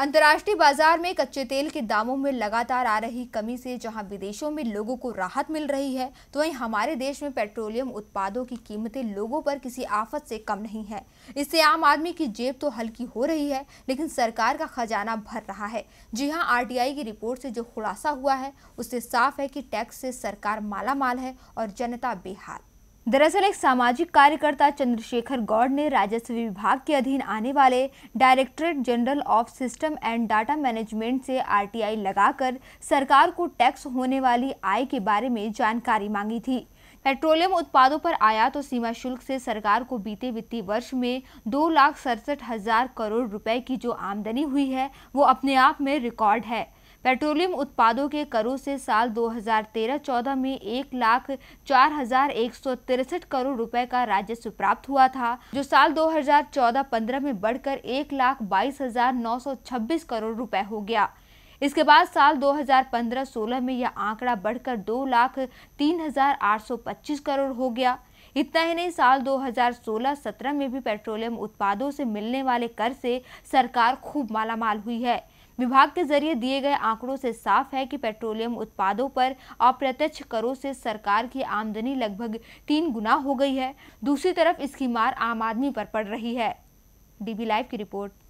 अंतर्राष्ट्रीय बाजार में कच्चे तेल के दामों में लगातार आ रही कमी से जहां विदेशों में लोगों को राहत मिल रही है तो वहीं हमारे देश में पेट्रोलियम उत्पादों की कीमतें लोगों पर किसी आफत से कम नहीं है इससे आम आदमी की जेब तो हल्की हो रही है लेकिन सरकार का खजाना भर रहा है जी हाँ आरटीआई की रिपोर्ट से जो खुलासा हुआ है उससे साफ है कि टैक्स से सरकार मालामाल है और जनता बेहाल दरअसल एक सामाजिक कार्यकर्ता चंद्रशेखर गौड़ ने राजस्व विभाग के अधीन आने वाले directorate general of system and data management से आरटीआई लगाकर सरकार को टैक्स होने वाली आय के बारे में जानकारी मांगी थी पेट्रोलियम उत्पादों पर आयात तो और सीमा शुल्क से सरकार को बीते वित्तीय वर्ष में दो लाख सड़सठ हजार करोड़ रुपए की जो आमदनी हुई है वो अपने आप में रिकॉर्ड है पेट्रोलियम उत्पादों के करों से साल 2013-14 में एक लाख चार हजार एक सौ तिरसठ करोड़ रुपए का राजस्व प्राप्त हुआ था जो साल 2014-15 में बढ़कर एक लाख बाईस हजार नौ सौ छब्बीस करोड़ रुपए हो गया इसके बाद साल 2015-16 में यह आंकड़ा बढ़कर दो लाख तीन हजार आठ सौ पच्चीस करोड़ हो गया इतना ही नहीं साल 2016-17 में भी पेट्रोलियम उत्पादों से मिलने वाले कर से सरकार खूब मालामाल हुई है विभाग के जरिए दिए गए आंकड़ों से साफ है कि पेट्रोलियम उत्पादों पर अप्रत्यक्ष करों से सरकार की आमदनी लगभग तीन गुना हो गई है दूसरी तरफ इसकी मार आम आदमी पर पड़ रही है डीबी लाइव की रिपोर्ट